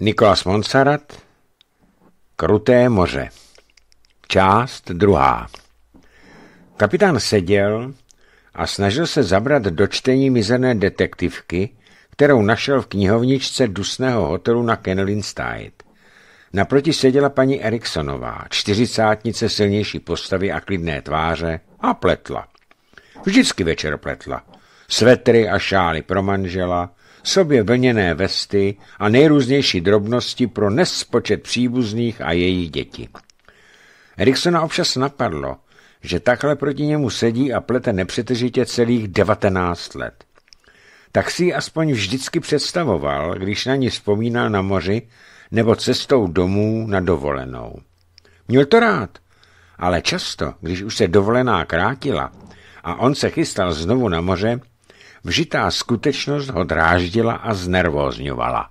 Nikolas Monsarat Kruté moře Část druhá Kapitán seděl a snažil se zabrat do čtení mizerné detektivky, kterou našel v knihovničce dusného hotelu na Kenelin State. Naproti seděla paní Eriksonová, čtyřicátnice silnější postavy a klidné tváře a pletla. Vždycky večer pletla. Svetry a šály pro manžela, sobě vlněné vesty a nejrůznější drobnosti pro nespočet příbuzných a jejich děti. Eriksona občas napadlo, že takhle proti němu sedí a plete nepřetržitě celých 19 let. Tak si ji aspoň vždycky představoval, když na ní vzpomínal na moři nebo cestou domů na dovolenou. Měl to rád, ale často, když už se dovolená krátila a on se chystal znovu na moře, Vžitá skutečnost ho dráždila a znervózňovala.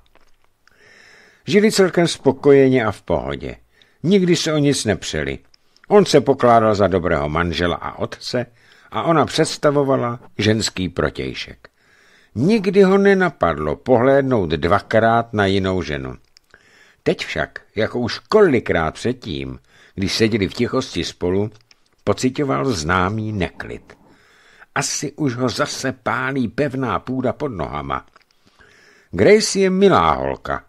Žili celkem spokojeně a v pohodě. Nikdy se o nic nepřeli. On se pokládal za dobrého manžela a otce a ona představovala ženský protějšek. Nikdy ho nenapadlo pohlédnout dvakrát na jinou ženu. Teď však, jako už kolikrát předtím, když seděli v tichosti spolu, pocitoval známý neklid. Asi už ho zase pálí pevná půda pod nohama. Grace je milá holka,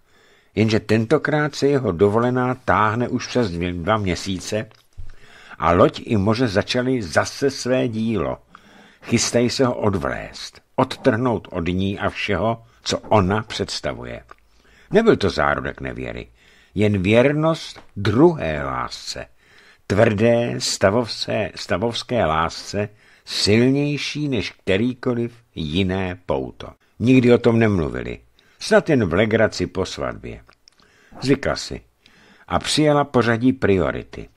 jenže tentokrát se jeho dovolená táhne už přes dva měsíce a loď i moře začaly zase své dílo. Chystají se ho odvlést, odtrhnout od ní a všeho, co ona představuje. Nebyl to zárodek nevěry, jen věrnost druhé lásce, tvrdé stavovské, stavovské lásce, silnější než kterýkoliv jiné pouto. Nikdy o tom nemluvili, snad jen v legraci po svatbě. Zvykla si a přijala pořadí priority.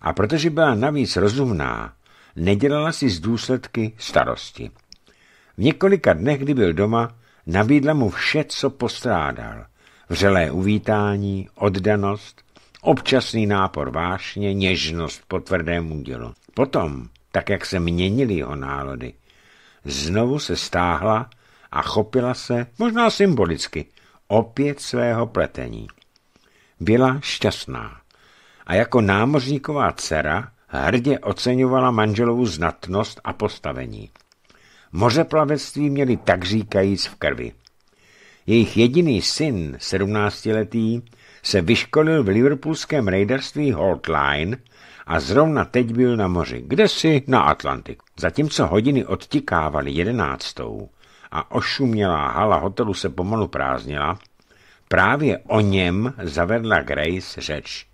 A protože byla navíc rozumná, nedělala si z důsledky starosti. V několika dnech, kdy byl doma, nabídla mu vše, co postrádal. Vřelé uvítání, oddanost, občasný nápor vášně, něžnost po tvrdém údělu. Potom tak jak se měnily jeho nálody, znovu se stáhla a chopila se, možná symbolicky, opět svého pletení. Byla šťastná a jako námořníková dcera hrdě oceňovala manželovu znatnost a postavení. Mořeplavectví měli tak říkajíc v krvi. Jejich jediný syn, sedmnáctiletý, se vyškolil v liverpoolském raiderství Holt Line – a zrovna teď byl na moři, kde si na Atlantiku. Zatímco hodiny odtikávaly jedenáctou a ošumělá hala hotelu se pomalu prázdnila, právě o něm zavedla Grace řeč.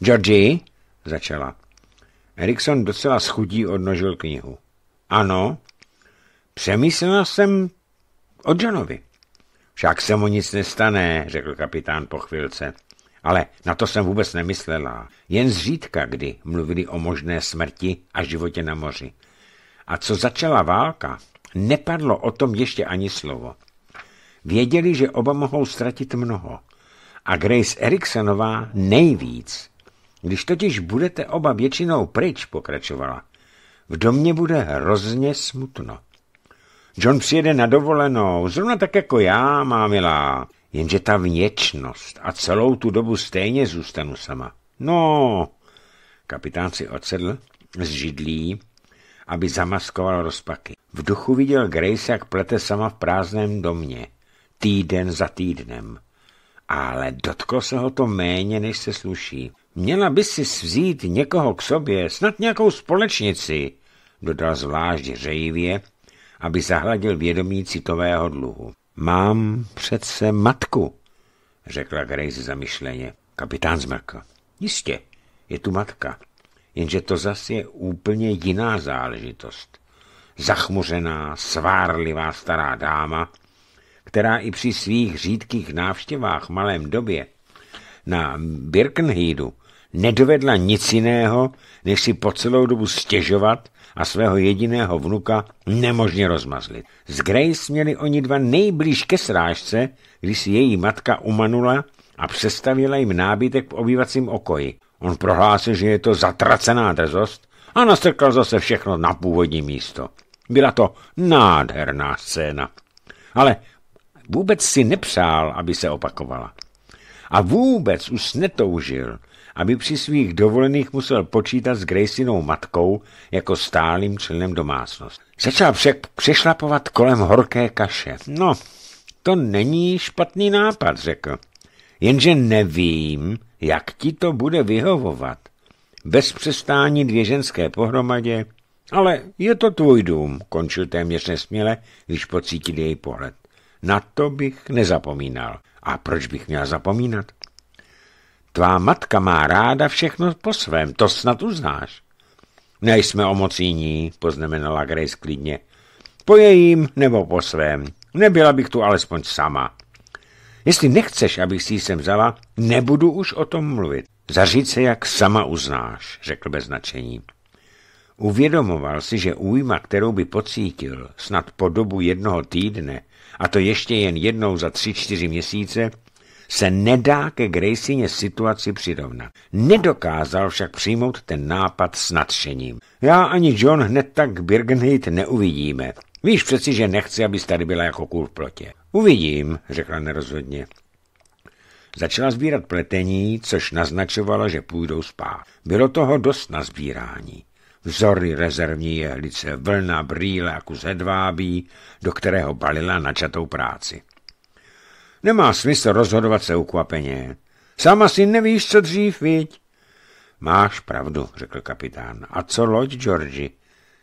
Georgie, začala. Erikson docela schudí odnožil knihu. Ano, přemyslela jsem o Johnovi. Však se mu nic nestane, řekl kapitán po chvilce ale na to jsem vůbec nemyslela. Jen zřídka kdy mluvili o možné smrti a životě na moři. A co začala válka, nepadlo o tom ještě ani slovo. Věděli, že oba mohou ztratit mnoho. A Grace Eriksonová nejvíc. Když totiž budete oba většinou pryč, pokračovala, v domě bude hrozně smutno. John přijede na dovolenou, zrovna tak jako já, má milá. Jenže ta vněčnost a celou tu dobu stejně zůstanu sama. No, kapitán si odsedl z židlí, aby zamaskoval rozpaky. V duchu viděl Grace, jak plete sama v prázdném domě, týden za týdnem. Ale dotklo se ho to méně, než se sluší. Měla by si vzít někoho k sobě, snad nějakou společnici, dodal řejivě, aby zahladil vědomí citového dluhu. Mám přece matku, řekla Grace zamyšleně. Kapitán zmrkl. Jistě, je tu matka, jenže to zase je úplně jiná záležitost. Zachmuřená, svárlivá stará dáma, která i při svých řídkých návštěvách v malém době na Birkenheidu nedovedla nic jiného, než si po celou dobu stěžovat, a svého jediného vnuka nemožně rozmazlit. Z Grace měli oni dva nejblíž ke srážce, když si její matka umanula a přestavila jim nábytek v obývacím okoji. On prohlásil, že je to zatracená drzost a nastrkal zase všechno na původní místo. Byla to nádherná scéna. Ale vůbec si nepřál, aby se opakovala. A vůbec už netoužil, aby při svých dovolených musel počítat s Gracinou matkou jako stálým členem domácnosti. Začal však přešlapovat kolem horké kaše. No, to není špatný nápad, řekl. Jenže nevím, jak ti to bude vyhovovat. Bez přestání dvě ženské pohromadě, ale je to tvůj dům, končil téměř nesměle, když pocítil její pohled. Na to bych nezapomínal. A proč bych měl zapomínat? Tvá matka má ráda všechno po svém, to snad uznáš. Nejsme o moc jiní, poznamenala Grace klidně. Po jejím nebo po svém. Nebyla bych tu alespoň sama. Jestli nechceš, abych si sem vzala, nebudu už o tom mluvit. Zaříď se, jak sama uznáš, řekl bez značení. Uvědomoval si, že újma, kterou by pocítil, snad po dobu jednoho týdne, a to ještě jen jednou za tři, čtyři měsíce, se nedá ke Gracině situaci přirovnat. Nedokázal však přijmout ten nápad s nadšením. Já ani John hned tak Birgenheit neuvidíme. Víš přeci, že nechci, abys tady byla jako kůl v plotě. Uvidím, řekla nerozhodně. Začala sbírat pletení, což naznačovalo, že půjdou spát. Bylo toho dost na sbírání. Vzory rezervní jehlice, vlna brýle a kus hedvábí, do kterého balila načatou práci. Nemá smysl rozhodovat se ukvapeně. Sama si nevíš, co dřív, viď? Máš pravdu, řekl kapitán. A co loď, Georgi?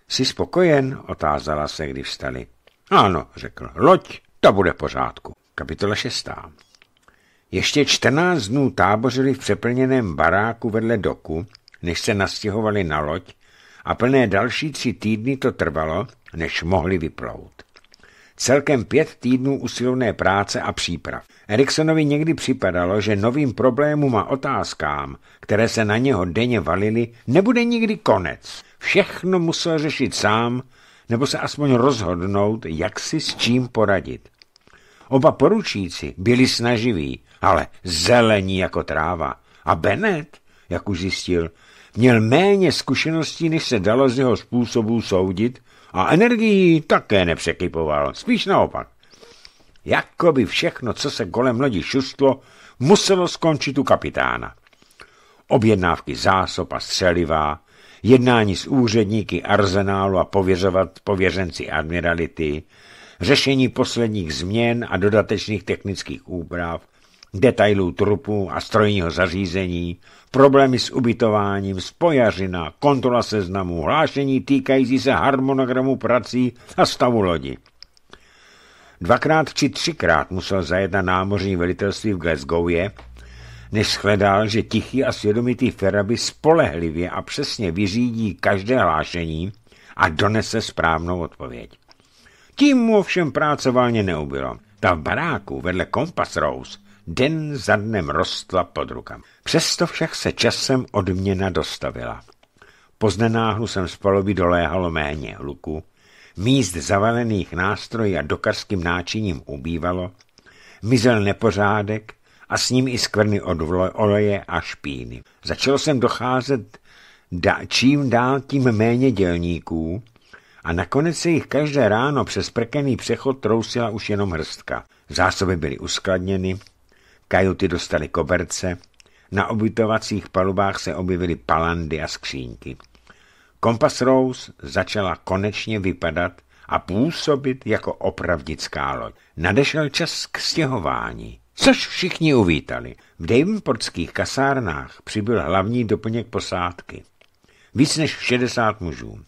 Jsi spokojen? Otázala se, když vstali. Ano, řekl. Loď, to bude pořádku. Kapitola šestá. Ještě čtrnáct dnů tábořili v přeplněném baráku vedle doku, než se nastěhovali na loď a plné další tři týdny to trvalo, než mohli vyplout. Celkem pět týdnů usilovné práce a příprav. Eriksonovi někdy připadalo, že novým problémům a otázkám, které se na něho denně valily, nebude nikdy konec. Všechno musel řešit sám, nebo se aspoň rozhodnout, jak si s čím poradit. Oba poručíci byli snaživí, ale zelení jako tráva. A Bennett, jak už zjistil, měl méně zkušeností, než se dalo z jeho způsobů soudit a energií také nepřekypoval, spíš naopak. Jakoby všechno, co se kolem lodi šustlo, muselo skončit u kapitána. Objednávky zásob a střelivá, jednání s úředníky arzenálu a pověřovat pověřenci admirality, řešení posledních změn a dodatečných technických úprav, detailů trupu a strojního zařízení, problémy s ubytováním, spojařina, kontrola seznamu, hlášení týkající se harmonogramu prací a stavu lodi. Dvakrát či třikrát musel zajet na námořní velitelství v Glasgowě, než shledal, že tichý a svědomitý Feraby spolehlivě a přesně vyřídí každé hlášení a donese správnou odpověď. Tím mu ovšem práce válně neubylo. Ta v baráku vedle Compass Rose Den za dnem rostla pod rukama. Přesto však se časem odměna dostavila. Po znenáhlu jsem z paloby doléhalo méně hluku, míst zavalených nástrojů a dokarským náčiním ubývalo, mizel nepořádek a s ním i skvrny od oleje a špíny. Začal jsem docházet da, čím dál tím méně dělníků a nakonec se jich každé ráno přes prkený přechod trousila už jenom hrstka. Zásoby byly uskladněny, Kajuty dostaly koberce, na obytovacích palubách se objevily palandy a skřínky. Kompas Rose začala konečně vypadat a působit jako opravdická loď. Nadešel čas k stěhování, což všichni uvítali. V Davenportských kasárnách přibyl hlavní doplněk posádky. Víc než 60 mužů.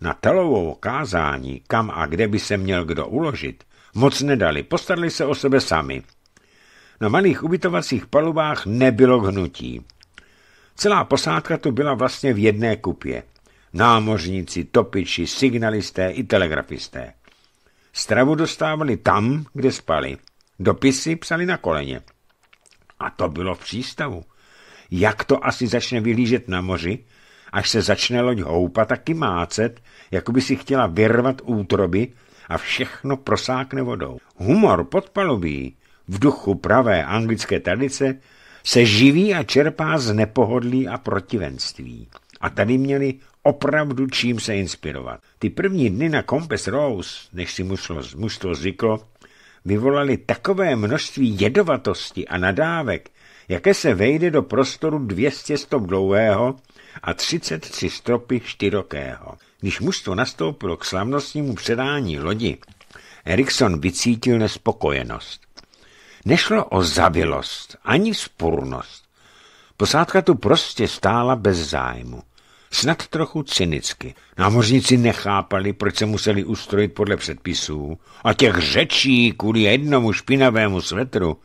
Na telovou kázání, kam a kde by se měl kdo uložit, moc nedali, postarali se o sebe sami – na malých ubytovacích palubách nebylo hnutí. Celá posádka tu byla vlastně v jedné kupě. Námořníci, topiči, signalisté i telegrafisté. Stravu dostávali tam, kde spali. Dopisy psali na koleně. A to bylo v přístavu. Jak to asi začne vylížet na moři, až se začne loď houpat a kymácet, jako by si chtěla vyrvat útroby a všechno prosákne vodou. Humor pod palubí v duchu pravé anglické tradice se živí a čerpá z nepohodlí a protivenství. A tady měli opravdu čím se inspirovat. Ty první dny na Compass Rose, než si muslo, mužstvo zvyklo, vyvolali takové množství jedovatosti a nadávek, jaké se vejde do prostoru 200 stop dlouhého a 33 stropy širokého. Když mužstvo nastoupilo k slavnostnímu předání lodi, Erikson vycítil nespokojenost. Nešlo o zavilost, ani spurnost. Posádka tu prostě stála bez zájmu. Snad trochu cynicky. Námořníci nechápali, proč se museli ustrojit podle předpisů. A těch řečí kvůli jednomu špinavému svetru,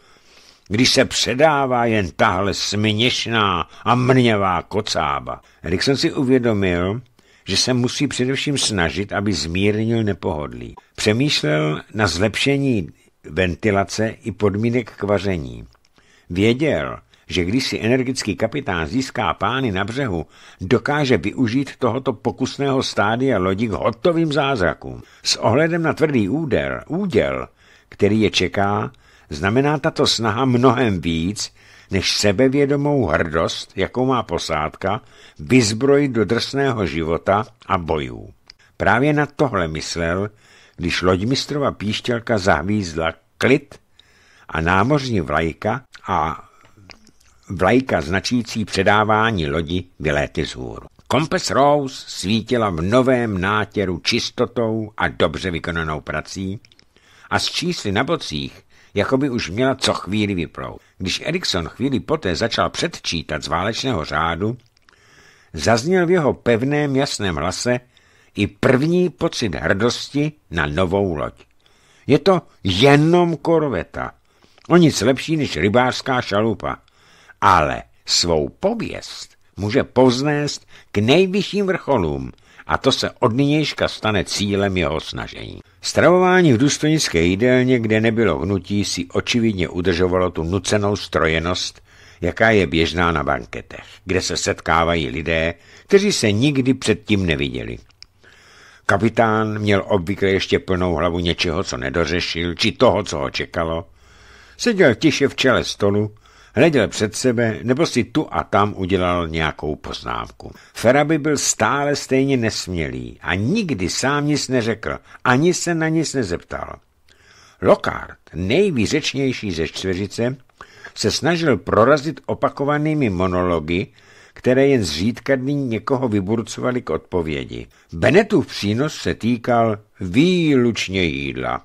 když se předává jen tahle směšná a mrňavá kocába. Erikson si uvědomil, že se musí především snažit, aby zmírnil nepohodlí. Přemýšlel na zlepšení ventilace i podmínek k vaření. Věděl, že když si energický kapitán získá pány na břehu, dokáže využít tohoto pokusného stádia lodi k hotovým zázrakům. S ohledem na tvrdý úder, úděl, který je čeká, znamená tato snaha mnohem víc, než sebevědomou hrdost, jakou má posádka, vyzbrojit do drsného života a bojů. Právě na tohle myslel, když loďmistrova píšťalka zahvízla klid a námořní vlajka a vlajka značící předávání lodi vyléty z hůru. Kompas Rose svítila v novém nátěru čistotou a dobře vykonanou prací a z čísly na bocích jako by už měla co chvíli vyplout. Když Erikson chvíli poté začal předčítat z válečného řádu, zazněl v jeho pevném jasném hlase i první pocit hrdosti na novou loď. Je to jenom korveta. O nic lepší než rybářská šalupa. Ale svou pověst může povznést k nejvyšším vrcholům a to se od nynějška stane cílem jeho snažení. Stravování v důstojnické jídelně, kde nebylo hnutí, si očividně udržovalo tu nucenou strojenost, jaká je běžná na banketech, kde se setkávají lidé, kteří se nikdy předtím neviděli. Kapitán měl obvykle ještě plnou hlavu něčeho, co nedořešil, či toho, co ho čekalo. Seděl tiše v čele stolu, hleděl před sebe nebo si tu a tam udělal nějakou poznámku. Feraby byl stále stejně nesmělý a nikdy sám nic neřekl, ani se na nic nezeptal. Lockhart, nejvýřečnější ze čtveřice, se snažil prorazit opakovanými monology, které jen zřídka dní někoho vyburcovali k odpovědi. Benetův přínos se týkal výlučně jídla.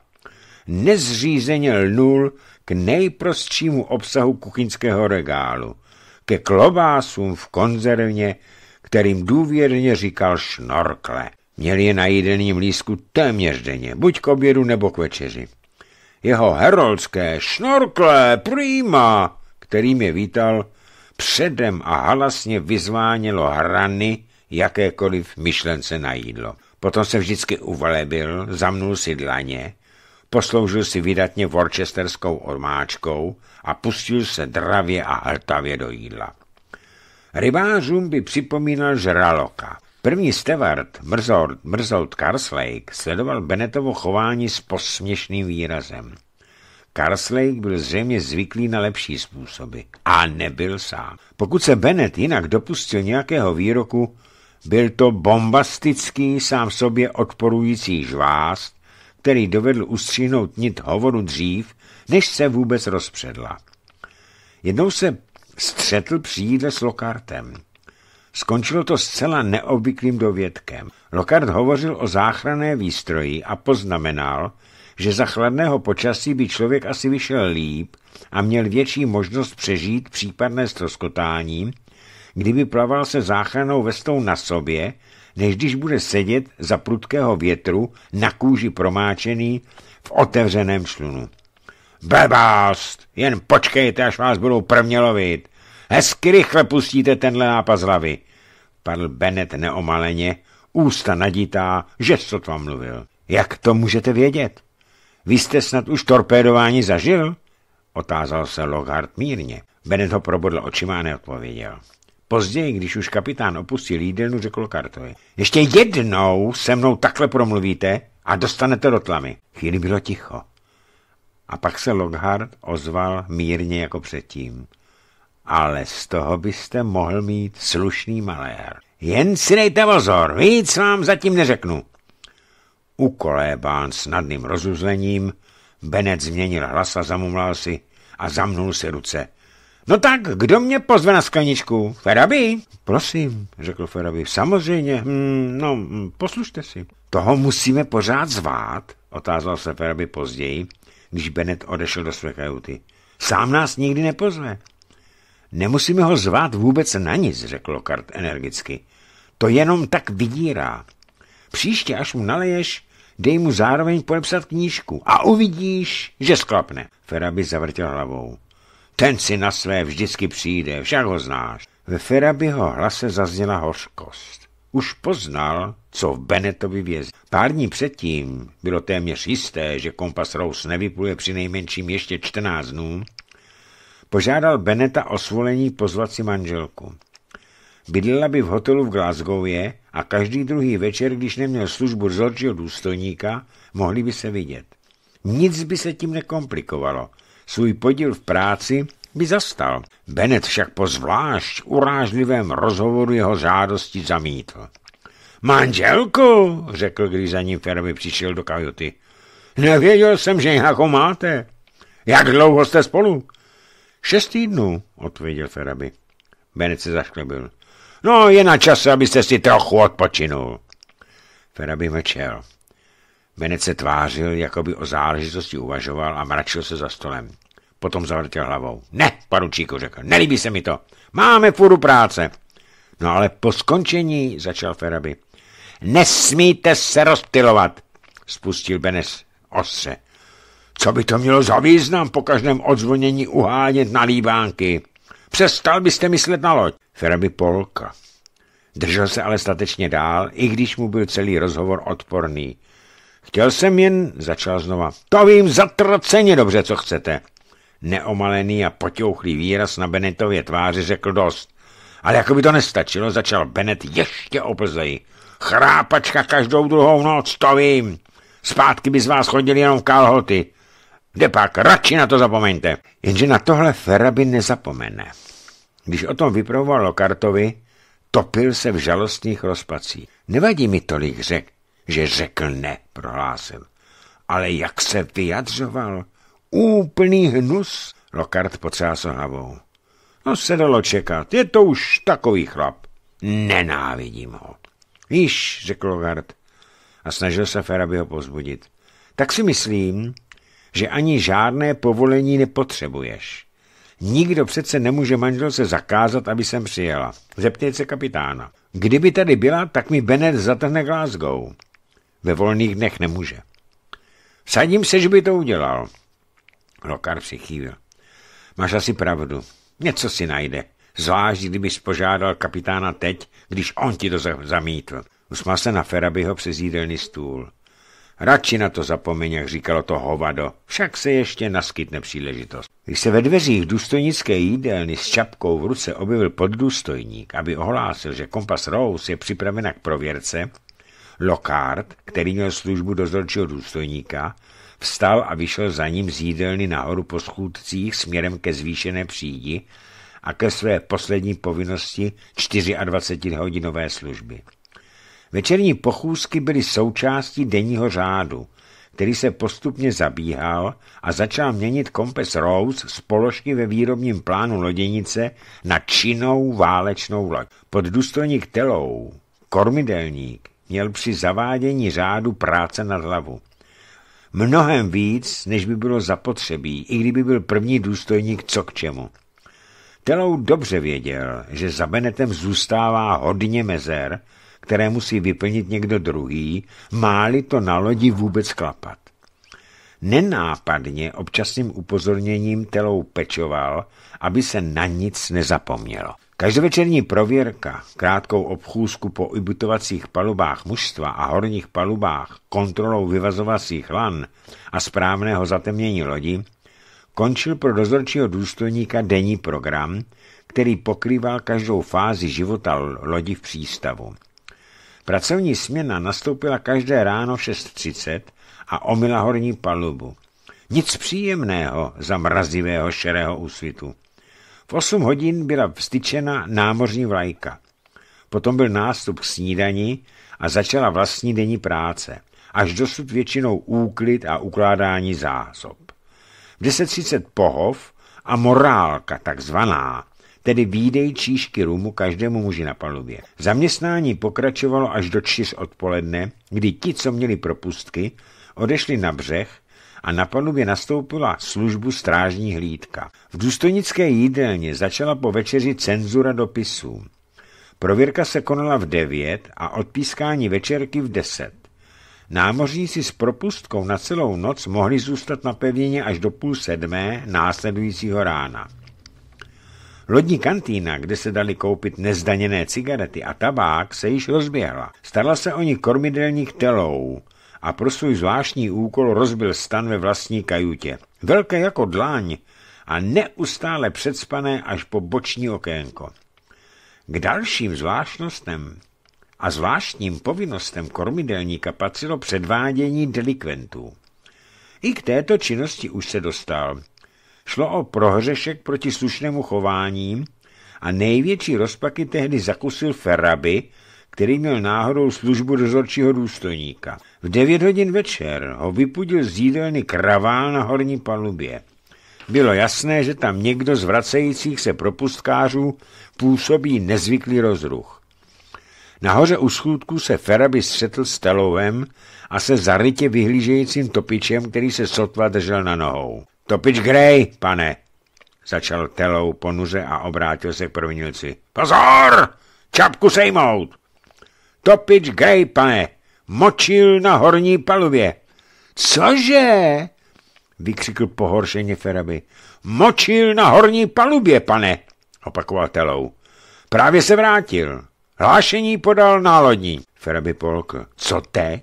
Nezřízeně lnul k nejprostšímu obsahu kuchyňského regálu, ke klobásům v konzervně, kterým důvěrně říkal šnorkle. Měl je na jídelním lísku téměř denně, buď k obědu nebo k večeři. Jeho heroldské šnorkle prýma, kterým je vítal, předem a halasně vyzvánělo hrany jakékoliv myšlence na jídlo. Potom se vždycky uvalebil, zamnul si dlaně, posloužil si vydatně worcesterskou ormáčkou a pustil se dravě a hltavě do jídla. Rybářům by připomínal žraloka. První stevard, mrzout, mrzout Karslake, sledoval Benetovo chování s posměšným výrazem. Karslake byl zřejmě zvyklý na lepší způsoby. A nebyl sám. Pokud se Bennett jinak dopustil nějakého výroku, byl to bombastický, sám sobě odporující žvást, který dovedl ustřihnout nit hovoru dřív, než se vůbec rozpředla. Jednou se střetl při jídle s Lokartem. Skončilo to zcela neobvyklým dovědkem. Lokart hovořil o záchranné výstroji a poznamenal, že za chladného počasí by člověk asi vyšel líp a měl větší možnost přežít případné stroskotání, kdyby plaval se záchranou vestou na sobě, než když bude sedět za prudkého větru na kůži promáčený v otevřeném člunu. Bebást, Jen počkejte, až vás budou prvně lovit. Hezky rychle pustíte tenhle nápad z hlavy, padl Bennett neomaleně, ústa nadítá, že sotva mluvil. Jak to můžete vědět? Vy jste snad už torpédování zažil? Otázal se Lockhart mírně. Bennett ho probodl očima a neodpověděl. Později, když už kapitán opustil jídelnu, řekl Kartovi. Ještě jednou se mnou takhle promluvíte a dostanete do tlamy. Chvíli bylo ticho. A pak se Lockhart ozval mírně jako předtím. Ale z toho byste mohl mít slušný malér. Jen si dejte pozor, víc vám zatím neřeknu ukolébán snadným rozuzlením, Benet změnil hlas a zamumlal si a zamnul si ruce. No tak, kdo mě pozve na skleničku? Ferabi? Prosím, řekl Ferabi. Samozřejmě, hmm, no, hm, poslušte si. Toho musíme pořád zvát, otázal se Ferabi později, když Benet odešel do své kajuty. Sám nás nikdy nepozve. Nemusíme ho zvát vůbec na nic, řekl Lokart energicky. To jenom tak vydírá. Příště, až mu naleješ, dej mu zároveň podepsat knížku a uvidíš, že sklapne. Feraby zavrtěl hlavou. Ten si na své vždycky přijde, však ho znáš. Ve Ferabyho hlase zazněla hořkost. Už poznal, co v Benetovi vězí. Pár dní předtím bylo téměř jisté, že kompas Rose nevypluje při nejmenším ještě 14 dnů. Požádal Beneta o svolení pozvat si manželku. Bydlela by v hotelu v Glasgowě a každý druhý večer, když neměl službu dozorčího důstojníka, mohli by se vidět. Nic by se tím nekomplikovalo. Svůj podíl v práci by zastal. Bennett však po zvlášť urážlivém rozhovoru jeho žádosti zamítl. Manželku, řekl, když za ním Ferovi přišel do kajuty. Nevěděl jsem, že nějakou máte. Jak dlouho jste spolu? Šest týdnů, odpověděl Feraby. Bennett se zašklebil. No, je na čase, abyste si trochu odpočinul. Feraby mlčel. Benec se tvářil, jako by o záležitosti uvažoval a mračil se za stolem. Potom zavrtěl hlavou. Ne, paručíku, řekl, nelíbí se mi to. Máme furu práce. No ale po skončení, začal Feraby. Nesmíte se rozptilovat, spustil Benes ostře. Co by to mělo za význam po každém odzvonění uhánět líbánky? Přestal byste myslet na loď, Ferby Polka. Držel se ale statečně dál, i když mu byl celý rozhovor odporný. Chtěl jsem jen, začal znova, to vím zatraceně dobře, co chcete. Neomalený a potěuchlý výraz na Benetově tváři řekl dost. Ale jako by to nestačilo, začal Benet ještě oplzeji. Chrápačka každou druhou noc, to vím. Zpátky by z vás chodili jenom v kalhoty. Kde pak, radši na to zapomeňte. Jenže na tohle Feraby nezapomene. Když o tom vyprovoval Lokartovi, topil se v žalostných rozpacích. Nevadí mi tolik, řek, že řekl ne, prohlásil. Ale jak se vyjadřoval? Úplný hnus, Lokart potřásl hlavou. No se dalo čekat, je to už takový chlap. Nenávidím ho. Víš, řekl Lokart a snažil se Feraby ho pozbudit. Tak si myslím, že ani žádné povolení nepotřebuješ. Nikdo přece nemůže manželce zakázat, aby sem přijela. Zeptejte se kapitána. Kdyby tady byla, tak mi Bennett zatrhne Glasgow. Ve volných dnech nemůže. Sadím se, že by to udělal. Lokar přichýl. Máš asi pravdu. Něco si najde. Zvlášť, kdyby spožádal kapitána teď, když on ti to zamítl. Usmál se na Ferabyho přes jídelný stůl. Radši na to zapomeň, jak říkalo to hovado. Však se ještě naskytne příležitost. Když se ve dveřích důstojnické jídelny s čapkou v ruce objevil poddůstojník, aby ohlásil, že kompas Rose je připravena k prověrce, Lockhart, který měl službu dozorčího důstojníka, vstal a vyšel za ním z jídelny nahoru po schůdcích směrem ke zvýšené přídi a ke své poslední povinnosti 24-hodinové služby. Večerní pochůzky byly součástí denního řádu, který se postupně zabíhal a začal měnit kompes Rose z položky ve výrobním plánu loděnice na činnou válečnou loď. Pod důstojník telou, kormidelník, měl při zavádění řádu práce na hlavu. Mnohem víc, než by bylo zapotřebí, i kdyby byl první důstojník co k čemu. Telou dobře věděl, že za Benetem zůstává hodně mezer, které musí vyplnit někdo druhý, má-li to na lodi vůbec klapat. Nenápadně občasným upozorněním telou pečoval, aby se na nic nezapomnělo. Každovečerní prověrka, krátkou obchůzku po ubytovacích palubách mužstva a horních palubách, kontrolou vyvazovacích lan a správného zatemnění lodi, končil pro dozorčího důstojníka denní program, který pokrýval každou fázi života lodi v přístavu. Pracovní směna nastoupila každé ráno v 6.30 a omila horní palubu. Nic příjemného za mrazivého šerého úsvitu. V 8 hodin byla vstyčena námořní vlajka. Potom byl nástup k snídani a začala vlastní denní práce, až dosud většinou úklid a ukládání zásob. V 10.30 pohov a morálka takzvaná, tedy výdej číšky rumu každému muži na palubě. Zaměstnání pokračovalo až do čtyř odpoledne, kdy ti, co měli propustky, odešli na břeh a na palubě nastoupila službu strážní hlídka. V důstojnické jídelně začala po večeři cenzura dopisů. Prověrka se konala v 9 a odpískání večerky v 10. Námořníci s propustkou na celou noc mohli zůstat na pevnině až do půl sedmé následujícího rána. Lodní kantýna, kde se dali koupit nezdaněné cigarety a tabák, se již rozběhla. Stala se o ní kormidelník telou a pro svůj zvláštní úkol rozbil stan ve vlastní kajutě. Velké jako dláň a neustále předspané až po boční okénko. K dalším zvláštnostem a zvláštním povinnostem kormidelníka patřilo předvádění delikventů. I k této činnosti už se dostal – Šlo o prohřešek proti slušnému chování a největší rozpaky tehdy zakusil Ferraby, který měl náhodou službu dozorčího důstojníka. V 9 hodin večer ho vypudil z jídelny kravál na horní palubě. Bylo jasné, že tam někdo z vracejících se propustkářů působí nezvyklý rozruch. Nahoře u schůdku se Feraby střetl s Telovem a se zarytě vyhlížejícím topičem, který se sotva držel na nohou. To pič Grey, pane, začal telou ponuře a obrátil se k provinilci. Pozor! Čapku sejmout! Topič Grey, pane, močil na horní palubě. Cože? vykřikl pohoršeně Feraby. Močil na horní palubě, pane, opakoval telou. Právě se vrátil. Hlášení podal nálodní. Feraby polkl. Co teď?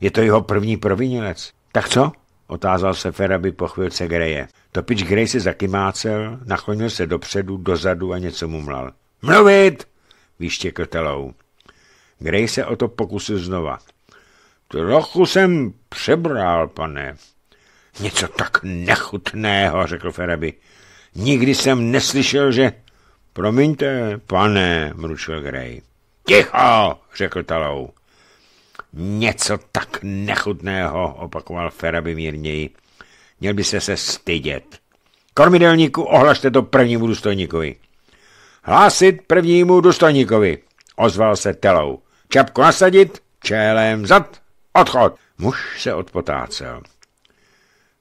Je to jeho první provinilec. Tak co? Otázal se Feraby po chvilce Greje. Topič Grej se zakymácel, naklonil se dopředu, dozadu a něco mumlal. Mluvit! Výštěkl telou. Grej se o to pokusil znova. Trochu jsem přebral, pane. Něco tak nechutného, řekl Feraby. Nikdy jsem neslyšel, že... Promiňte, pane, mručil Grej. Ticho, řekl Talou. Něco tak nechutného, opakoval Feraby mírněji. Měl by se se stydět. Kormidelníku, ohlašte to prvnímu důstojníkovi. Hlásit prvnímu důstojníkovi, ozval se telou. Čapku nasadit, čelem zad, odchod. Muž se odpotácel.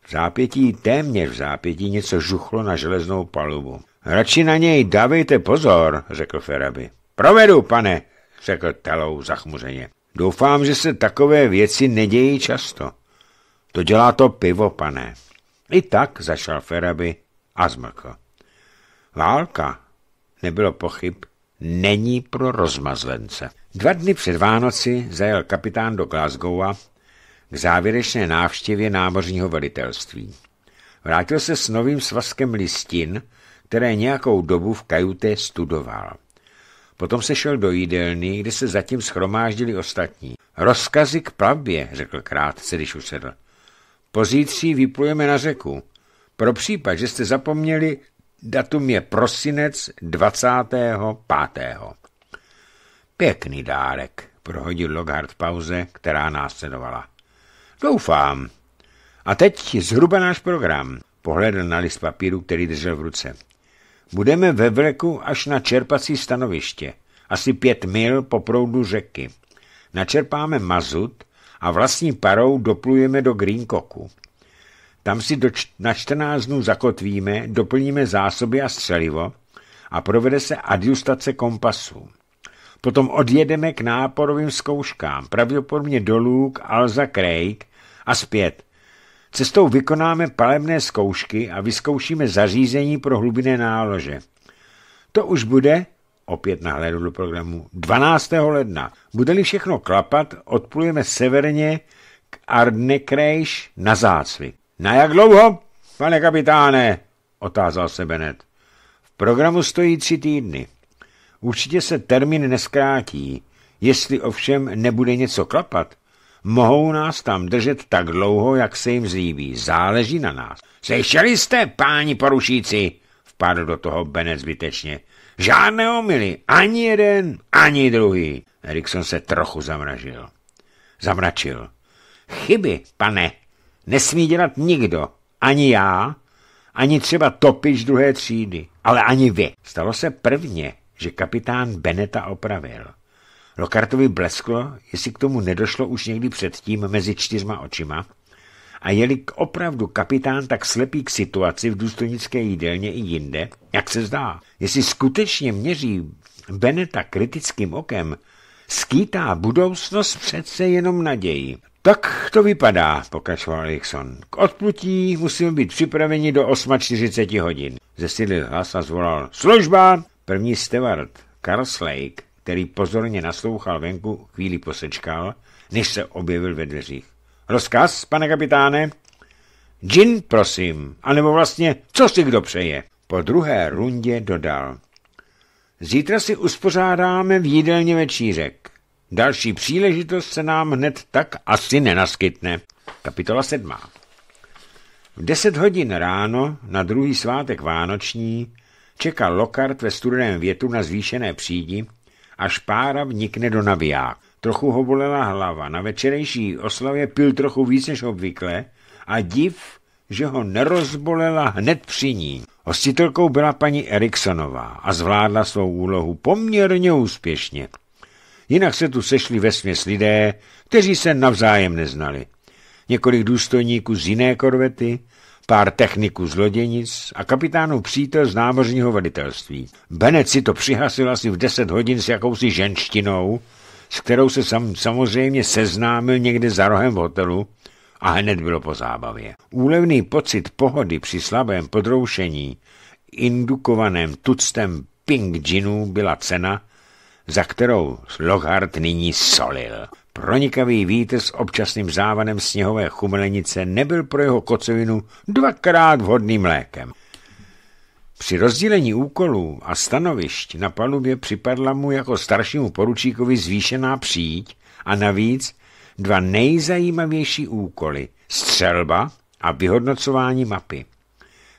V zápětí, téměř v zápětí, něco žuchlo na železnou palubu. Radši na něj dávejte pozor, řekl Feraby. Provedu, pane, řekl telou zachmuřeně. Doufám, že se takové věci nedějí často. To dělá to pivo, pane. I tak zašel Feraby a zmlkl. Válka, nebylo pochyb, není pro rozmazlence. Dva dny před Vánoci zajel kapitán do Glasgowa k závěrečné návštěvě námořního velitelství. Vrátil se s novým svazkem listin, které nějakou dobu v kajutě studoval. Potom se šel do jídelny, kde se zatím schromáždili ostatní. Rozkazy k plavbě, řekl krátce, když usedl. Pozítří vyplujeme na řeku. Pro případ, že jste zapomněli, datum je prosinec 25. Pěkný dárek, prohodil Lockhart pauze, která následovala. Doufám. A teď zhruba náš program. Pohledl na list papíru, který držel v ruce. Budeme ve vleku až na čerpací stanoviště, asi pět mil po proudu řeky. Načerpáme mazut a vlastní parou doplujeme do Greencocku. Tam si do na 14 dnů zakotvíme, doplníme zásoby a střelivo a provede se adjustace kompasu. Potom odjedeme k náporovým zkouškám, pravděpodobně dolů k Alza Craig a zpět, Cestou vykonáme palebné zkoušky a vyzkoušíme zařízení pro hlubinné nálože. To už bude, opět hledu do programu, 12. ledna. Bude-li všechno klapat, odplujeme severně k Ardnekrejš na zácvik. Na jak dlouho, pane kapitáne? otázal se Benet. V programu stojí tři týdny. Určitě se termín neskrátí, jestli ovšem nebude něco klapat, mohou nás tam držet tak dlouho, jak se jim zlíbí. Záleží na nás. Slyšeli jste, páni porušíci? Vpadl do toho Bene zbytečně. Žádné omily, ani jeden, ani druhý. Erikson se trochu zamražil. Zamračil. Chyby, pane, nesmí dělat nikdo. Ani já, ani třeba topič druhé třídy, ale ani vy. Stalo se prvně, že kapitán Beneta opravil. Lokartovi blesklo, jestli k tomu nedošlo už někdy předtím mezi čtyřma očima, a jeli opravdu kapitán tak slepý k situaci v důstojnické jídelně i jinde, jak se zdá, jestli skutečně měří Beneta kritickým okem, skýtá budoucnost přece jenom naději. Tak to vypadá, pokračoval Erikson. K odplutí musíme být připraveni do 8.40 hodin. Zesilil hlas a zvolal služba. První steward, Carl Slake, který pozorně naslouchal venku, chvíli posečkal, než se objevil ve dveřích. Rozkaz, pane kapitáne? Gin, prosím, anebo vlastně, co si kdo přeje? Po druhé rundě dodal. Zítra si uspořádáme v jídelně večířek. Další příležitost se nám hned tak asi nenaskytne. Kapitola sedmá. V deset hodin ráno na druhý svátek Vánoční čekal Lokart ve studeném větu na zvýšené přídi, a špára vnikne do naviják. Trochu ho bolela hlava, na večerejší oslavě pil trochu víc než obvykle a div, že ho nerozbolela hned při ní. Hostitelkou byla paní Eriksonová a zvládla svou úlohu poměrně úspěšně. Jinak se tu sešli ve směs lidé, kteří se navzájem neznali. Několik důstojníků z jiné korvety, pár techniků z loděnic a kapitánů přítel z námořního velitelství. Benet si to přihasil asi v 10 hodin s jakousi ženštinou, s kterou se sam, samozřejmě seznámil někde za rohem v hotelu a hned bylo po zábavě. Úlevný pocit pohody při slabém podroušení, indukovaném tuctem pink džinů byla cena, za kterou Lockhart nyní solil. Pronikavý vítr s občasným závanem sněhové chumelenice nebyl pro jeho kocovinu dvakrát vhodným lékem. Při rozdělení úkolů a stanovišť na palubě připadla mu jako staršímu poručíkovi zvýšená příď a navíc dva nejzajímavější úkoly – střelba a vyhodnocování mapy.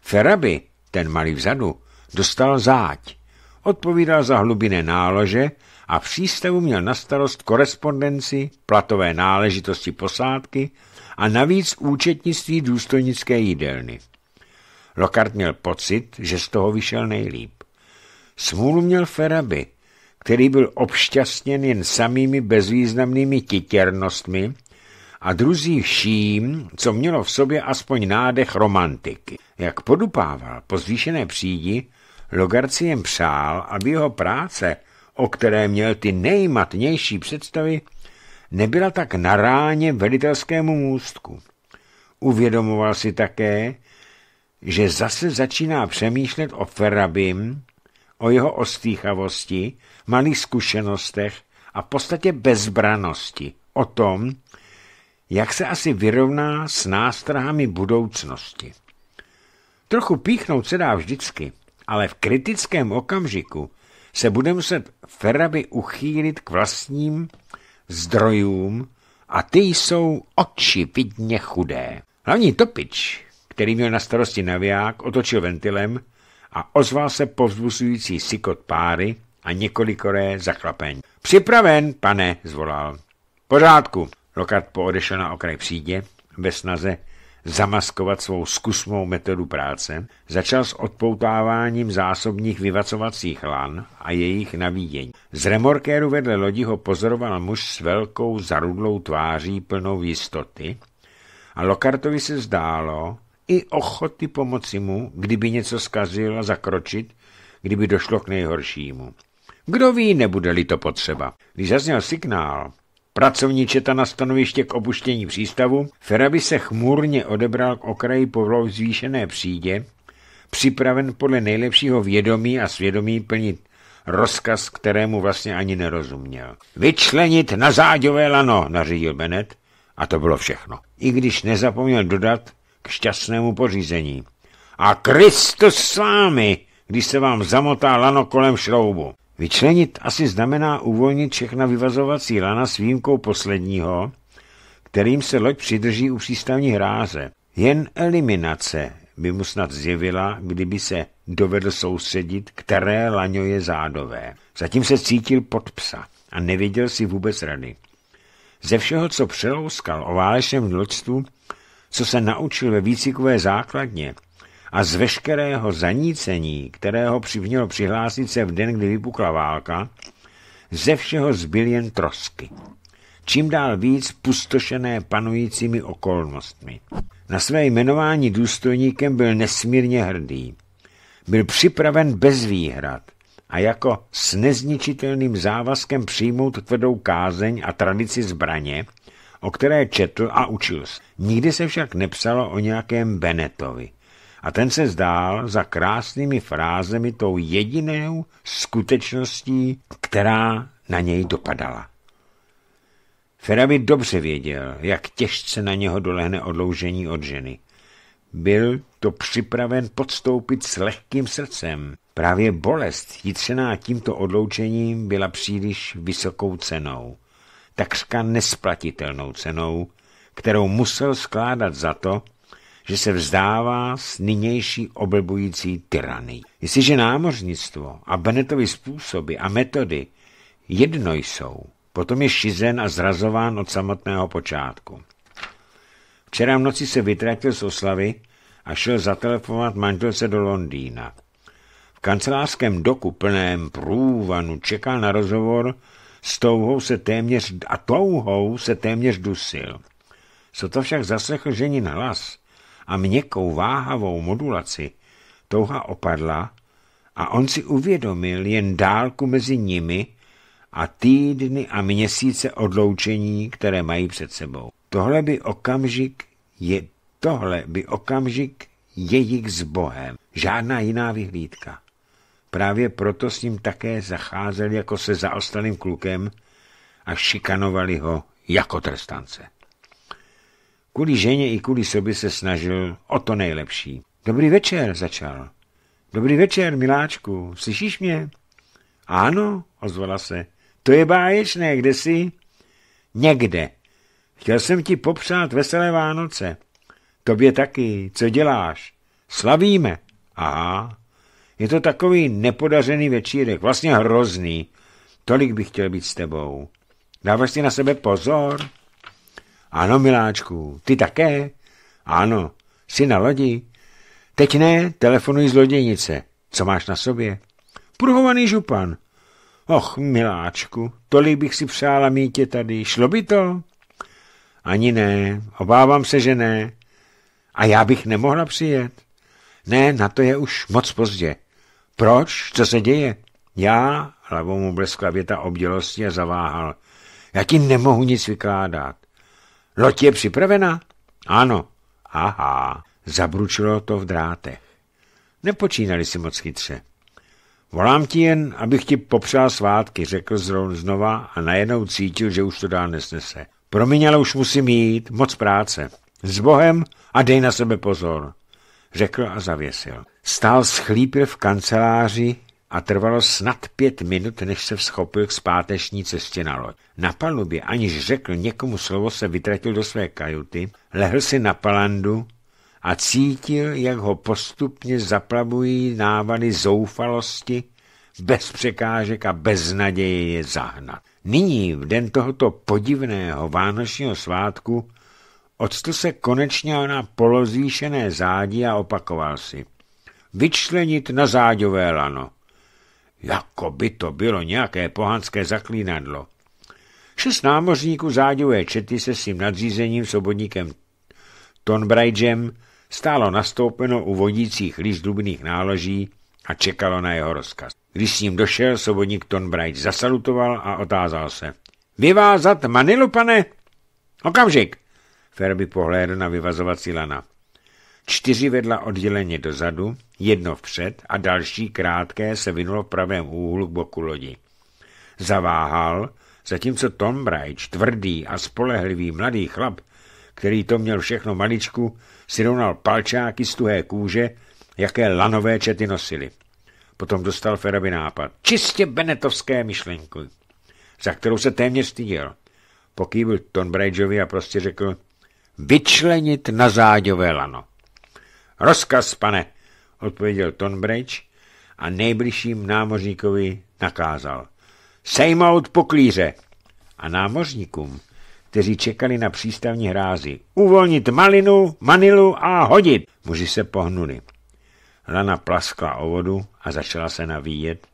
Feraby, ten malý vzadu, dostal záď. Odpovídal za hlubiné nálože a v přístavu měl na starost korespondenci, platové náležitosti posádky a navíc účetnictví důstojnické jídelny. Lokart měl pocit, že z toho vyšel nejlíp. Smůlu měl Feraby, který byl obšťastněn jen samými bezvýznamnými titěrnostmi a druzí vším, co mělo v sobě aspoň nádech romantiky. Jak podupával po zvýšené přídi, Logard si jen přál, aby jeho práce – o které měl ty nejmatnější představy, nebyla tak na ráně velitelskému můstku. Uvědomoval si také, že zase začíná přemýšlet o Ferabim, o jeho ostýchavosti, malých zkušenostech a v podstatě bezbranosti, o tom, jak se asi vyrovná s nástrahami budoucnosti. Trochu píchnout se dá vždycky, ale v kritickém okamžiku se bude muset Ferraby uchýlit k vlastním zdrojům a ty jsou očividně chudé. Hlavní topič, který měl na starosti naviják, otočil ventilem a ozval se povzbuzující sykot páry a několikoré zachlapení. Připraven, pane, zvolal. Pořádku. Lokat poodešel na okraj přídě ve snaze zamaskovat svou zkusnou metodu práce, začal s odpoutáváním zásobních vyvacovacích lan a jejich navíjení. Z remorkéru vedle lodi ho pozoroval muž s velkou zarudlou tváří plnou jistoty a Lokartovi se zdálo, i ochoty pomoci mu, kdyby něco zkazil a zakročit, kdyby došlo k nejhoršímu. Kdo ví, nebude-li to potřeba. Když zazněl signál, Pracovní četa na stanoviště k opuštění přístavu, Feraby se chmurně odebral k okraji povlou zvýšené přídě, připraven podle nejlepšího vědomí a svědomí plnit rozkaz, kterému vlastně ani nerozuměl. Vyčlenit na záďové lano, nařídil Benet, a to bylo všechno. I když nezapomněl dodat k šťastnému pořízení. A Kristus s vámi, když se vám zamotá lano kolem šroubu. Vyčlenit asi znamená uvolnit všechna vyvazovací lana s výjimkou posledního, kterým se loď přidrží u přístavní hráze. Jen eliminace by mu snad zjevila, kdyby se dovedl soustředit, které laňo je zádové. Zatím se cítil pod psa a nevěděl si vůbec rady. Ze všeho, co přelouskal o válečném loďstvu, co se naučil ve výcikové základně, a z veškerého zanícení, kterého přivnělo přihlásit se v den, kdy vypukla válka, ze všeho zbyl jen trosky. Čím dál víc pustošené panujícími okolnostmi. Na své jmenování důstojníkem byl nesmírně hrdý. Byl připraven bez výhrad a jako s nezničitelným závazkem přijmout tvrdou kázeň a tradici zbraně, o které četl a učil se. Nikdy se však nepsalo o nějakém Benetovi a ten se zdál za krásnými frázemi tou jedinou skutečností, která na něj dopadala. Feravi dobře věděl, jak těžce na něho dolehne odloužení od ženy. Byl to připraven podstoupit s lehkým srdcem. Právě bolest jitřená tímto odloučením byla příliš vysokou cenou, takřka nesplatitelnou cenou, kterou musel skládat za to, že se vzdává s nynější oblbující tyrany. Jestliže námořnictvo a Benetovi způsoby a metody jedno jsou, potom je šizen a zrazován od samotného počátku. Včera v noci se vytratil z oslavy a šel zatelefonovat manželce do Londýna. V kancelářském doku plném průvanu čekal na rozhovor s touhou se téměř a touhou se téměř dusil. to však zaslechl ženin hlas – a měkkou váhavou modulaci, touha opadla a on si uvědomil jen dálku mezi nimi a týdny a měsíce odloučení, které mají před sebou. Tohle by okamžik je, tohle by okamžik jejich s Bohem. Žádná jiná vyhlídka. Právě proto s ním také zacházeli jako se zaostalým klukem a šikanovali ho jako trestance. Kvůli ženě i kvůli sobě se snažil o to nejlepší. Dobrý večer, začal. Dobrý večer, miláčku, slyšíš mě? Ano, ozvala se. To je báječné, kde jsi? Někde. Chtěl jsem ti popřát veselé Vánoce. Tobě taky. Co děláš? Slavíme. Aha. Je to takový nepodařený večírek, vlastně hrozný. Tolik bych chtěl být s tebou. Dáváš si na sebe pozor? Ano, miláčku, ty také? Ano, jsi na lodi? Teď ne, telefonuj z loděnice. Co máš na sobě? Pruhovaný župan. Och, miláčku, tolik bych si přála mítě tady. Šlo by to? Ani ne, obávám se, že ne. A já bych nemohla přijet. Ne, na to je už moc pozdě. Proč? Co se děje? Já, hlavou mu bleskla věta obdělosti a zaváhal. Já ti nemohu nic vykládat. Loď je připravena? Ano. Aha, zabručilo to v drátech. Nepočínali si moc chytře. Volám ti jen, abych ti popřál svátky, řekl Zron znova a najednou cítil, že už to dál nesnese. Promiň, ale už musím jít, moc práce. S Bohem a dej na sebe pozor, řekl a zavěsil. Stál schlípil v kanceláři a trvalo snad pět minut, než se vschopil k zpáteční cestě na loď. Na palubě, aniž řekl někomu slovo, se vytratil do své kajuty, lehl si na palandu a cítil, jak ho postupně zaplavují návaly zoufalosti, bez překážek a bez naděje je zahnat. Nyní, v den tohoto podivného vánočního svátku, odstl se konečně na polozvýšené zádi a opakoval si. Vyčlenit na záďové lano. Jako by to bylo nějaké pohanské zaklínadlo. Šest námořníků záďové čety se svým nadřízením sobodníkem Tonbridgem, stálo nastoupeno u vodících lízdubných náloží a čekalo na jeho rozkaz. Když s ním došel, sobodník Tonbridge, zasalutoval a otázal se. Vyvázat manilu, pane? Okamžik! Ferby pohlédl na vyvazovací lana. Čtyři vedla odděleně dozadu, jedno vpřed a další krátké se vynulo v pravém úhlu k boku lodi. Zaváhal, zatímco Tom Bright, tvrdý a spolehlivý mladý chlap, který to měl všechno maličku, si rovnal palčáky z tuhé kůže, jaké lanové čety nosily. Potom dostal Ferovi nápad. Čistě benetovské myšlenky, za kterou se téměř styděl. Pokývil Tom Braidžovi a prostě řekl vyčlenit na záďové lano. Rozkaz, pane, odpověděl Tonbridge a nejbližším námořníkovi nakázal. Sejmout poklíře! A námořníkům, kteří čekali na přístavní hrázi, uvolnit malinu, manilu a hodit. Muži se pohnuli. Lana plaskla o vodu a začala se navíjet.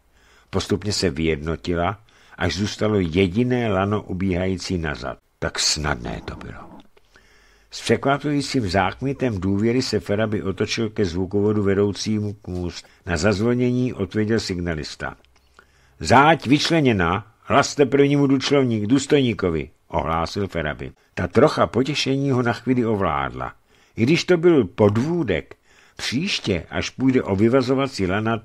Postupně se vyjednotila, až zůstalo jediné lano ubíhající nazad. Tak snadné to bylo. S překvapujícím zákmitem důvěry se Feraby otočil ke zvukovodu vedoucímu k můst. Na zazvonění odvěděl signalista. Záď vyčleněna, hlaste prvnímu důčlovník, důstojníkovi, ohlásil Feraby. Ta trocha potěšení ho na chvíli ovládla. I když to byl podvůdek, příště, až půjde o vyvazovací lana,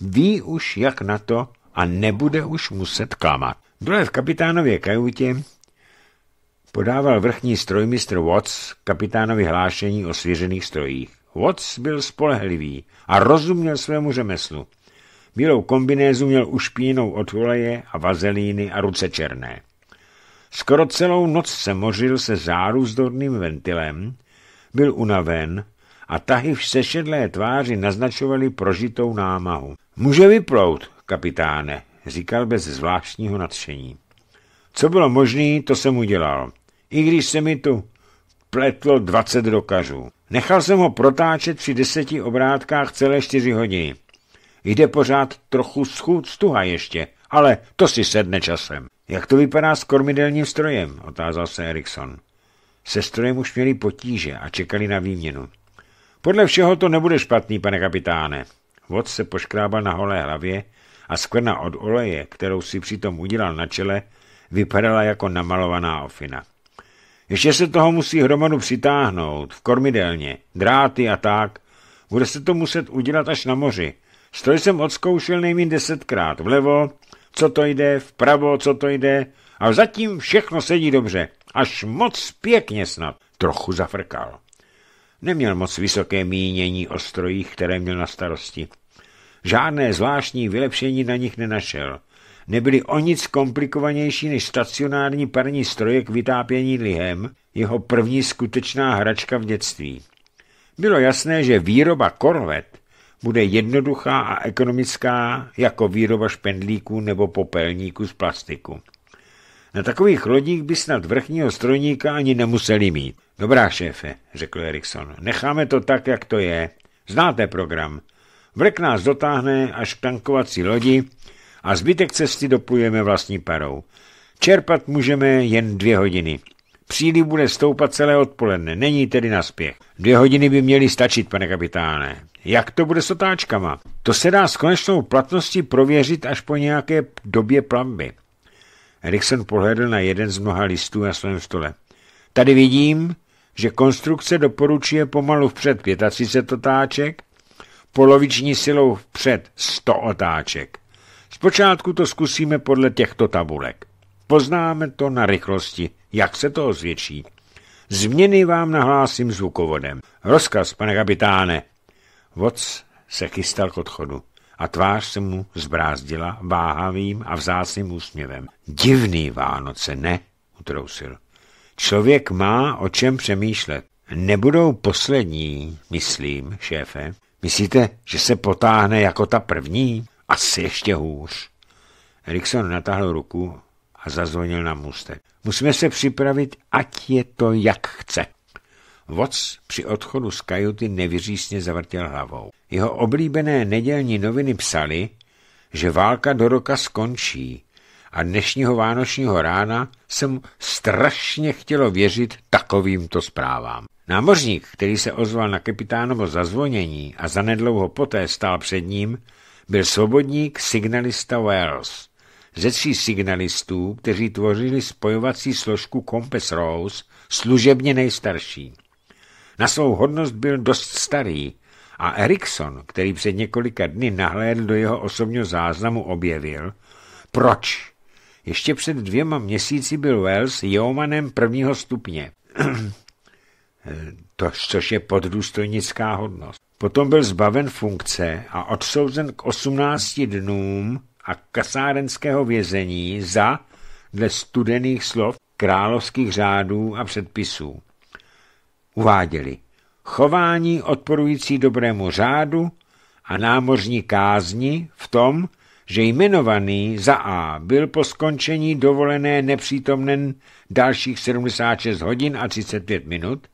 ví už jak na to a nebude už muset klamat. Dole v kapitánově kajutě podával vrchní strojmistr Watts kapitánovi hlášení o svěřených strojích. Watts byl spolehlivý a rozuměl svému řemeslu. Bílou kombinézu měl ušpínou od oleje a vazelíny a ruce černé. Skoro celou noc se mořil se záruzdorným ventilem, byl unaven a tahy v sešedlé tváři naznačovaly prožitou námahu. Může vyplout, kapitáne, říkal bez zvláštního nadšení. Co bylo možné, to jsem udělal i když se mi tu pletlo 20 dokažů. Nechal jsem ho protáčet při deseti obrátkách celé čtyři hodiny. Jde pořád trochu schůd stuha ještě, ale to si sedne časem. Jak to vypadá s kormidelním strojem? otázal se Erikson. Se strojem už měli potíže a čekali na výměnu. Podle všeho to nebude špatný, pane kapitáne. Vod se poškrábal na holé hlavě a skvrna od oleje, kterou si přitom udělal na čele, vypadala jako namalovaná ofina. Ještě se toho musí hromadu přitáhnout, v kormidelně, dráty a tak. Bude se to muset udělat až na moři. Stroj jsem odzkoušel nejmín desetkrát. Vlevo, co to jde, vpravo, co to jde. A zatím všechno sedí dobře. Až moc pěkně snad. Trochu zafrkal. Neměl moc vysoké mínění o strojích, které měl na starosti. Žádné zvláštní vylepšení na nich nenašel nebyly o nic komplikovanější než stacionární parní stroje k vytápění lihem, jeho první skutečná hračka v dětství. Bylo jasné, že výroba korvet bude jednoduchá a ekonomická jako výroba špendlíků nebo popelníků z plastiku. Na takových lodích by snad vrchního strojníka ani nemuseli mít. Dobrá šéfe, řekl Erikson, necháme to tak, jak to je. Znáte program. Vlk nás dotáhne až k tankovací lodi, a zbytek cesty doplujeme vlastní parou. Čerpat můžeme jen dvě hodiny. Příliv bude stoupat celé odpoledne, není tedy na spěch. Dvě hodiny by měly stačit, pane kapitáne. Jak to bude s otáčkama? To se dá s konečnou platností prověřit až po nějaké době plavby. Erikson pohledl na jeden z mnoha listů na svém stole. Tady vidím, že konstrukce doporučuje pomalu vpřed 35 otáček, poloviční silou vpřed 100 otáček. Zpočátku to zkusíme podle těchto tabulek. Poznáme to na rychlosti, jak se to zvětší. Změny vám nahlásím zvukovodem. Rozkaz, pane kapitáne. Voc se chystal k odchodu a tvář se mu zbrázdila váhavým a vzácným úsměvem. Divný Vánoce, ne? utrousil. Člověk má o čem přemýšlet. Nebudou poslední, myslím, šéfe. Myslíte, že se potáhne jako ta první? Asi ještě hůř. Erikson natáhl ruku a zazvonil na můstek. Musíme se připravit, ať je to jak chce. Voc při odchodu z kajuty nevyřísně zavrtěl hlavou. Jeho oblíbené nedělní noviny psali, že válka do roka skončí a dnešního vánočního rána jsem strašně chtělo věřit takovýmto zprávám. Námořník, který se ozval na kapitánovo zazvonění a zanedlouho poté stál před ním, byl svobodník signalista Wells. Ze tří signalistů, kteří tvořili spojovací složku Compass Rose, služebně nejstarší. Na svou hodnost byl dost starý a Erikson, který před několika dny nahlédl do jeho osobního záznamu, objevil, proč ještě před dvěma měsíci byl Wells jomanem prvního stupně. Eh, to, což je poddůstojnická hodnost. Potom byl zbaven funkce a odsouzen k 18 dnům a kasárenského vězení za, dle studených slov, královských řádů a předpisů. Uváděli chování odporující dobrému řádu a námořní kázni v tom, že jmenovaný za A byl po skončení dovolené nepřítomnen dalších 76 hodin a 35 minut,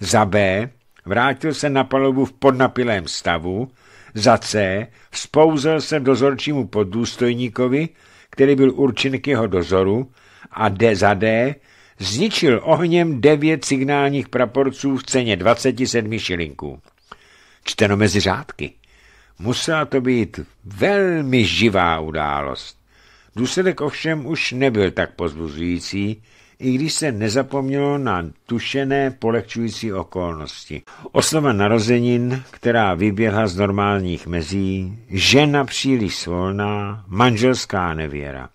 za B Vrátil se na palubu v podnapilém stavu, za C vzpouzel se dozorčímu poddůstojníkovi, který byl určen k jeho dozoru, a D za D zničil ohněm devět signálních praporců v ceně 27 šilinků. Čteno mezi řádky. Musela to být velmi živá událost. Důsledek ovšem už nebyl tak pozbuzující, i když se nezapomnělo na tušené polehčující okolnosti. Oslava narozenin, která vyběhla z normálních mezí, žena příliš svolná, manželská nevěra.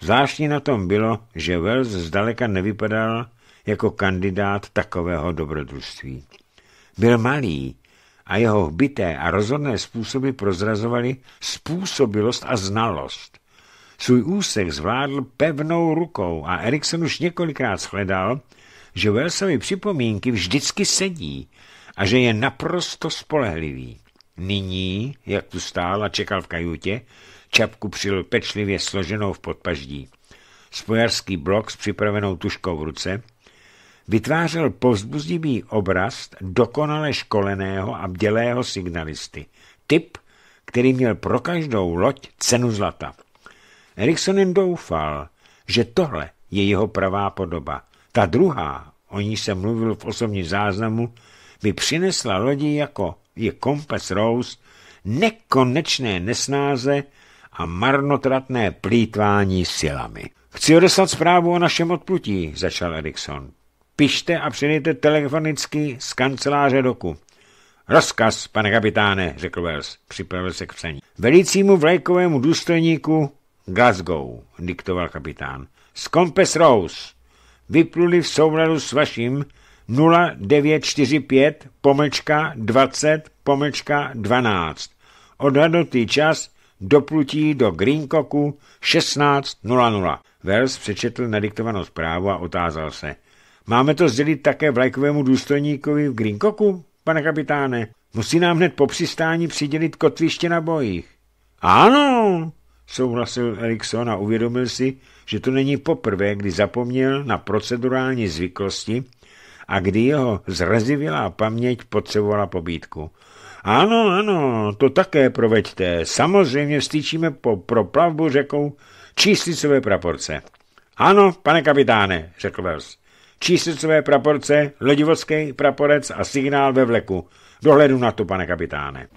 Zvláštní na tom bylo, že Wells zdaleka nevypadal jako kandidát takového dobrodružství. Byl malý a jeho hbité a rozhodné způsoby prozrazovaly způsobilost a znalost – Svůj úsek zvládl pevnou rukou a Erikson už několikrát shledal, že Wellsovi připomínky vždycky sedí a že je naprosto spolehlivý. Nyní, jak tu stál a čekal v kajutě, čapku přil pečlivě složenou v podpaždí. Spojarský blok s připravenou tuškou v ruce vytvářel povzbuzivý obraz dokonale školeného a bdělého signalisty. Typ, který měl pro každou loď cenu zlata. Erikson jen doufal, že tohle je jeho pravá podoba. Ta druhá, o ní se mluvil v osobní záznamu, by přinesla lodi jako je kompas Rose nekonečné nesnáze a marnotratné plítvání silami. Chci odeslat zprávu o našem odplutí, začal Erikson. Pište a přinejte telefonicky z kanceláře doku. Rozkaz, pane kapitáne, řekl Wells, připravil se k psaní. Velícímu vlajkovému důstojníku Glasgow, diktoval kapitán. Skompes Rose. Vypluli v souladu s vaším 0945 pomlčka 20 pomlčka 12. Odhadnutý čas doplutí do Greencocku 16.00. Wells přečetl nadiktovanou zprávu a otázal se. Máme to sdělit také vlajkovému důstojníkovi v Greencocku, pane kapitáne? Musí nám hned po přistání přidělit kotviště na bojích. Ano, souhlasil Erikson a uvědomil si, že to není poprvé, kdy zapomněl na procedurální zvyklosti a kdy jeho zrazivělá paměť potřebovala pobídku. Ano, ano, to také proveďte. Samozřejmě vstýčíme po, pro řekou číslicové praporce. Ano, pane kapitáne, řekl Vels. Číslicové praporce, lodivodský praporec a signál ve vleku. Dohledu na to, pane kapitáne.